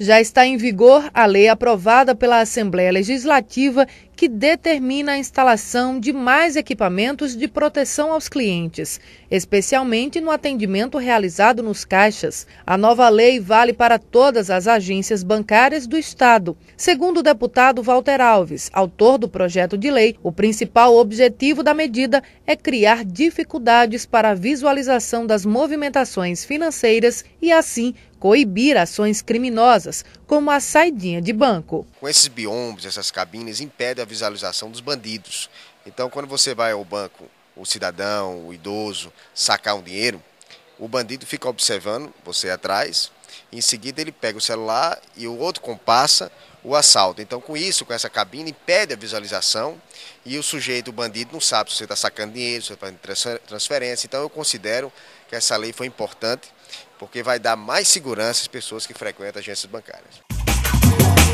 Já está em vigor a lei aprovada pela Assembleia Legislativa que determina a instalação de mais equipamentos de proteção aos clientes, especialmente no atendimento realizado nos caixas. A nova lei vale para todas as agências bancárias do Estado. Segundo o deputado Walter Alves, autor do projeto de lei, o principal objetivo da medida é criar dificuldades para a visualização das movimentações financeiras e, assim, coibir ações criminosas, como a saidinha de banco. Com esses biombos, essas cabines, impede a visualização dos bandidos. Então, quando você vai ao banco, o cidadão, o idoso, sacar um dinheiro, o bandido fica observando você atrás, em seguida ele pega o celular e o outro compassa o assalto. Então, com isso, com essa cabine, impede a visualização e o sujeito, o bandido, não sabe se você está sacando dinheiro, se você está fazendo transferência. Então, eu considero que essa lei foi importante, porque vai dar mais segurança às pessoas que frequentam agências bancárias.